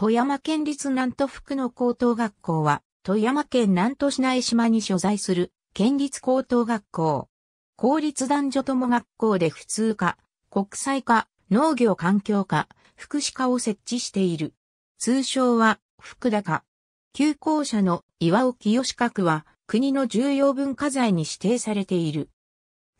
富山県立南都福野高等学校は、富山県南都市内島に所在する県立高等学校。公立男女友学校で普通科、国際科、農業環境科、福祉科を設置している。通称は、福高。旧校舎の岩尾清四区は、国の重要文化財に指定されている。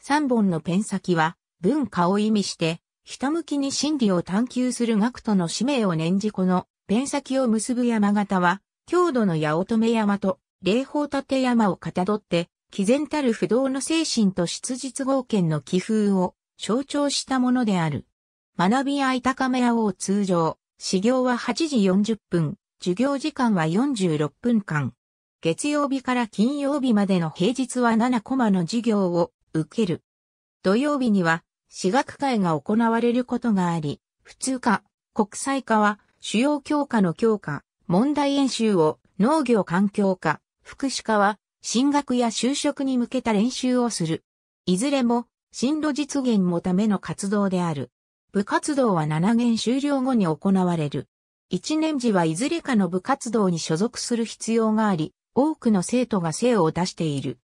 3本のペン先は、文化を意味して、ひたむきに真理を探求する学徒の使命を念じこのペン先を結ぶ山形は、郷土の八乙女山と霊峰立山をかたどって、毅然たる不動の精神と質実合憲の気風を象徴したものである。学び合い高め屋を通常、始業は8時40分、授業時間は46分間。月曜日から金曜日までの平日は7コマの授業を受ける。土曜日には、私学会が行われることがあり、普通科、国際科は主要教科の教科、問題演習を農業環境科、福祉科は、進学や就職に向けた練習をする。いずれも、進路実現もための活動である。部活動は7年終了後に行われる。1年時はいずれかの部活動に所属する必要があり、多くの生徒が生を出している。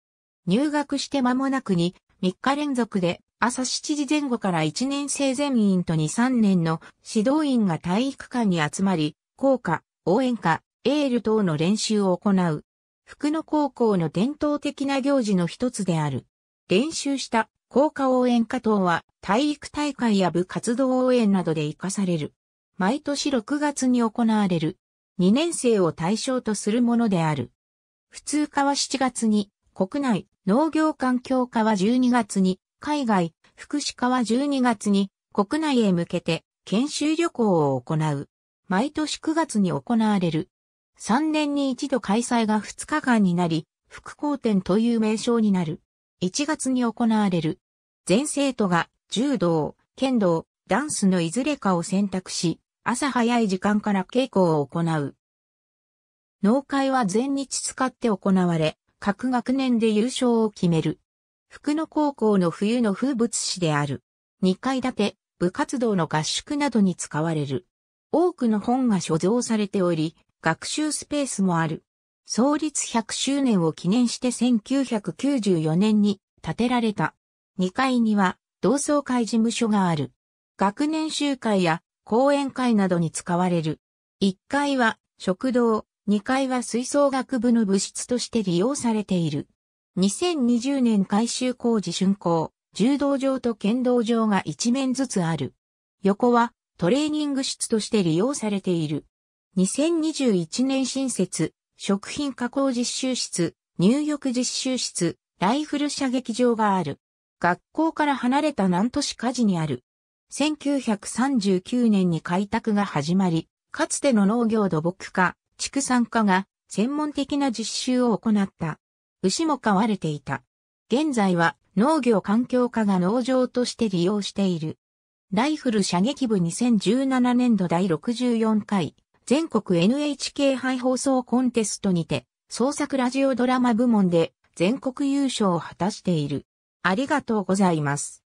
入学して間もなくに3日連続で朝7時前後から1年生全員と2、3年の指導員が体育館に集まり、校歌、応援歌、エール等の練習を行う。福野高校の伝統的な行事の一つである。練習した校歌応援歌等は体育大会や部活動応援などで活かされる。毎年6月に行われる。2年生を対象とするものである。普通科は7月に、国内農業環境科は12月に、海外、福祉課は12月に国内へ向けて研修旅行を行う。毎年9月に行われる。3年に一度開催が2日間になり、副校展という名称になる。1月に行われる。全生徒が柔道、剣道、ダンスのいずれかを選択し、朝早い時間から稽古を行う。農会は全日使って行われ、各学年で優勝を決める。福野高校の冬の風物詩である。2階建て、部活動の合宿などに使われる。多くの本が所蔵されており、学習スペースもある。創立100周年を記念して1994年に建てられた。2階には同窓会事務所がある。学年集会や講演会などに使われる。1階は食堂、2階は吹奏楽部の部室として利用されている。2020年改修工事竣工、柔道場と剣道場が一面ずつある。横はトレーニング室として利用されている。2021年新設、食品加工実習室、入浴実習室、ライフル射撃場がある。学校から離れた南都市火事にある。1939年に開拓が始まり、かつての農業土木化、畜産家が専門的な実習を行った。牛も飼われていた。現在は農業環境課が農場として利用している。ライフル射撃部2017年度第64回全国 NHK 杯放送コンテストにて創作ラジオドラマ部門で全国優勝を果たしている。ありがとうございます。